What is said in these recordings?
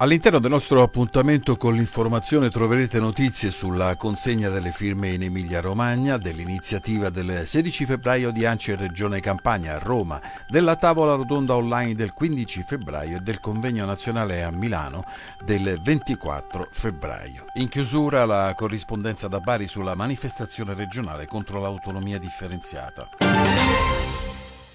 All'interno del nostro appuntamento con l'informazione troverete notizie sulla consegna delle firme in Emilia-Romagna, dell'iniziativa del 16 febbraio di ANCI Regione Campania a Roma, della tavola rotonda online del 15 febbraio e del convegno nazionale a Milano del 24 febbraio. In chiusura la corrispondenza da Bari sulla manifestazione regionale contro l'autonomia differenziata.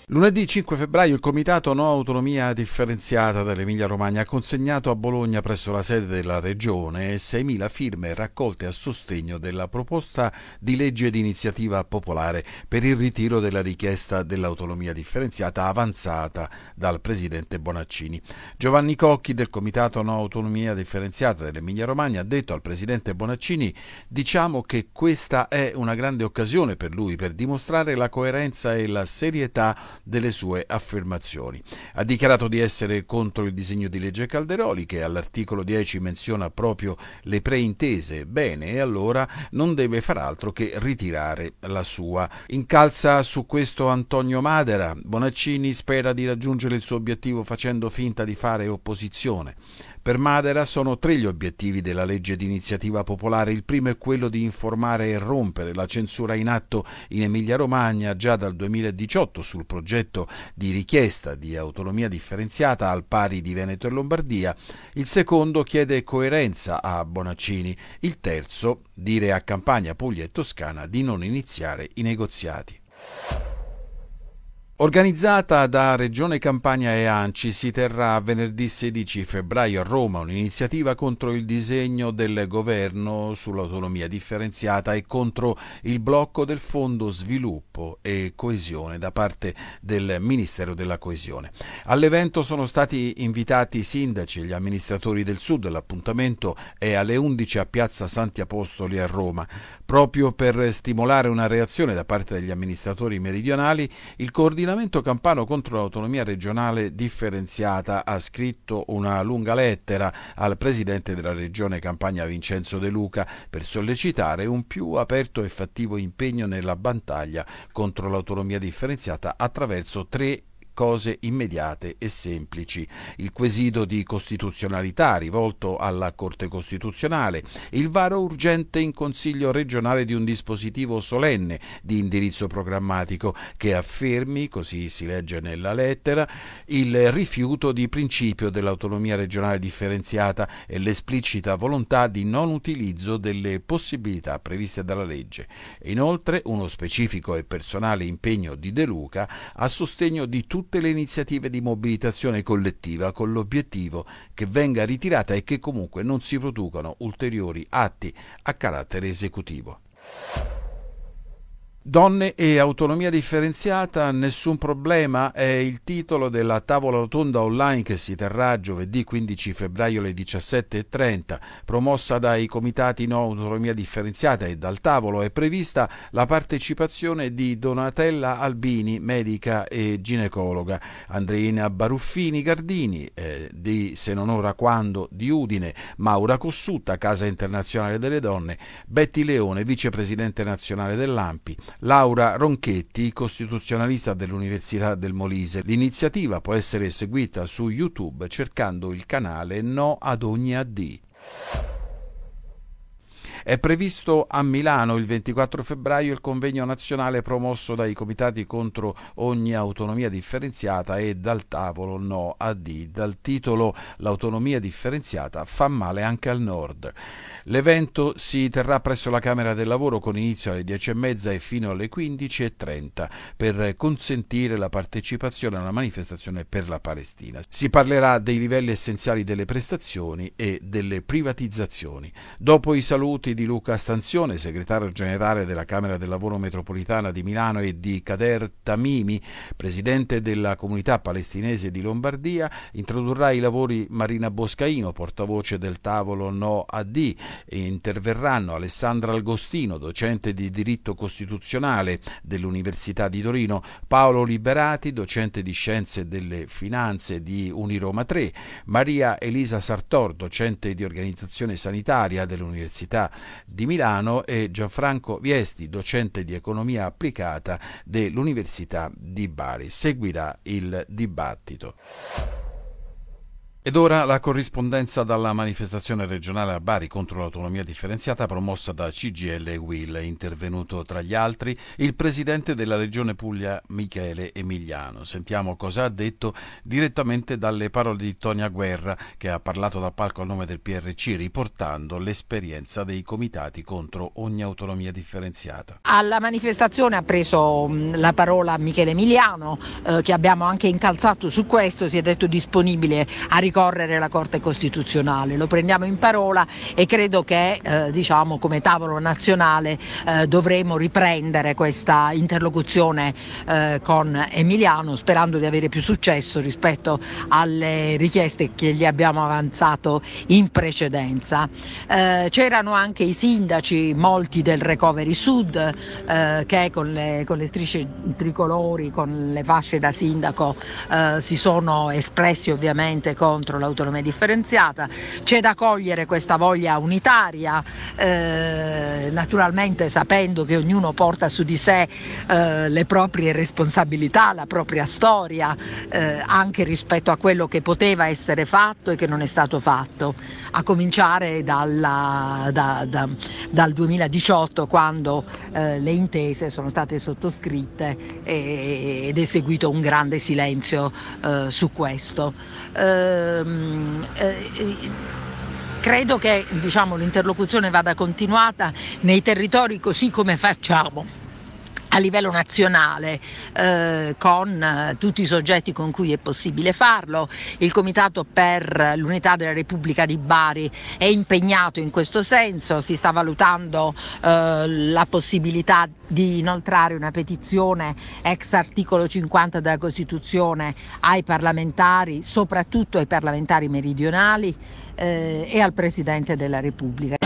Lunedì 5 febbraio il Comitato No Autonomia Differenziata dell'Emilia Romagna ha consegnato a Bologna presso la sede della Regione 6.000 firme raccolte a sostegno della proposta di legge di iniziativa popolare per il ritiro della richiesta dell'autonomia differenziata avanzata dal Presidente Bonaccini. Giovanni Cocchi del Comitato No Autonomia Differenziata dell'Emilia Romagna ha detto al Presidente Bonaccini diciamo che questa è una grande occasione per lui per dimostrare la coerenza e la serietà delle sue affermazioni. Ha dichiarato di essere contro il disegno di legge Calderoli che all'articolo 10 menziona proprio le preintese bene e allora non deve far altro che ritirare la sua. Incalza su questo Antonio Madera. Bonaccini spera di raggiungere il suo obiettivo facendo finta di fare opposizione. Per Madera sono tre gli obiettivi della legge di iniziativa popolare. Il primo è quello di informare e rompere la censura in atto in Emilia-Romagna già dal 2018 sul progetto di richiesta di autonomia differenziata al pari di Veneto e Lombardia. Il secondo chiede coerenza a Bonaccini. Il terzo dire a Campania, Puglia e Toscana di non iniziare i negoziati. Organizzata da Regione Campania e Anci, si terrà venerdì 16 febbraio a Roma un'iniziativa contro il disegno del governo sull'autonomia differenziata e contro il blocco del Fondo Sviluppo e Coesione da parte del Ministero della Coesione. All'evento sono stati invitati i sindaci e gli amministratori del Sud. L'appuntamento è alle 11 a Piazza Santi Apostoli a Roma. Proprio per stimolare una reazione da parte degli amministratori meridionali, il coordinatore L'Allineamento Campano contro l'autonomia regionale differenziata ha scritto una lunga lettera al presidente della regione Campania Vincenzo De Luca per sollecitare un più aperto e fattivo impegno nella battaglia contro l'autonomia differenziata attraverso tre cose immediate e semplici, il quesito di costituzionalità rivolto alla Corte Costituzionale, il varo urgente in Consiglio regionale di un dispositivo solenne di indirizzo programmatico che affermi, così si legge nella lettera, il rifiuto di principio dell'autonomia regionale differenziata e l'esplicita volontà di non utilizzo delle possibilità previste dalla legge. Inoltre uno specifico e personale impegno di De Luca a sostegno di tutti tutte le iniziative di mobilitazione collettiva con l'obiettivo che venga ritirata e che comunque non si producano ulteriori atti a carattere esecutivo. Donne e autonomia differenziata, nessun problema è il titolo della tavola rotonda online che si terrà giovedì 15 febbraio alle 17.30. Promossa dai comitati No Autonomia Differenziata e dal tavolo è prevista la partecipazione di Donatella Albini, medica e ginecologa, Andreina Baruffini Gardini, eh, di Se non ora quando di Udine, Maura Cossutta, Casa Internazionale delle Donne, Betty Leone, vicepresidente nazionale dell'AMPI, Laura Ronchetti, costituzionalista dell'Università del Molise. L'iniziativa può essere seguita su YouTube cercando il canale No ad ogni AD. È previsto a Milano il 24 febbraio il convegno nazionale promosso dai comitati contro ogni autonomia differenziata e dal tavolo No a D, dal titolo L'autonomia differenziata fa male anche al nord. L'evento si terrà presso la Camera del Lavoro con inizio alle 10.30 e fino alle 15.30 per consentire la partecipazione alla manifestazione per la Palestina. Si parlerà dei livelli essenziali delle prestazioni e delle privatizzazioni. Dopo i saluti confronti di Luca Stanzione, segretario generale della Camera del Lavoro Metropolitana di Milano e di Kader Tamimi, presidente della comunità palestinese di Lombardia, introdurrà i lavori Marina Boscaino, portavoce del tavolo No AD, e interverranno Alessandra Algostino, docente di diritto costituzionale dell'Università di Torino, Paolo Liberati, docente di scienze delle finanze di Uniroma 3, Maria Elisa Sartor, docente di organizzazione sanitaria dell'Università di di Milano e Gianfranco Viesti, docente di economia applicata dell'Università di Bari. Seguirà il dibattito. Ed ora la corrispondenza dalla manifestazione regionale a Bari contro l'autonomia differenziata promossa da CGL e Will, intervenuto tra gli altri il presidente della regione Puglia Michele Emiliano. Sentiamo cosa ha detto direttamente dalle parole di Tonia Guerra che ha parlato dal palco a nome del PRC riportando l'esperienza dei comitati contro ogni autonomia differenziata. Alla manifestazione ha preso mm, la parola Michele Emiliano eh, che abbiamo anche incalzato su questo, si è detto disponibile a riconoscere ricorrere alla Corte Costituzionale. Lo prendiamo in parola e credo che eh, diciamo, come tavolo nazionale eh, dovremo riprendere questa interlocuzione eh, con Emiliano sperando di avere più successo rispetto alle richieste che gli abbiamo avanzato in precedenza. Eh, c'erano anche i sindaci, molti del Recovery Sud, eh, che con le, con le, strisce tricolori, con le fasce da sindaco eh, si sono espressi ovviamente con contro l'autonomia differenziata, c'è da cogliere questa voglia unitaria, eh, naturalmente sapendo che ognuno porta su di sé eh, le proprie responsabilità, la propria storia, eh, anche rispetto a quello che poteva essere fatto e che non è stato fatto, a cominciare dalla, da, da, dal 2018 quando eh, le intese sono state sottoscritte e, ed è seguito un grande silenzio eh, su questo. Eh, Ehm, eh, eh, credo che diciamo, l'interlocuzione vada continuata nei territori così come facciamo a livello nazionale eh, con eh, tutti i soggetti con cui è possibile farlo. Il Comitato per l'Unità della Repubblica di Bari è impegnato in questo senso, si sta valutando eh, la possibilità di inoltrare una petizione ex articolo 50 della Costituzione ai parlamentari, soprattutto ai parlamentari meridionali eh, e al Presidente della Repubblica.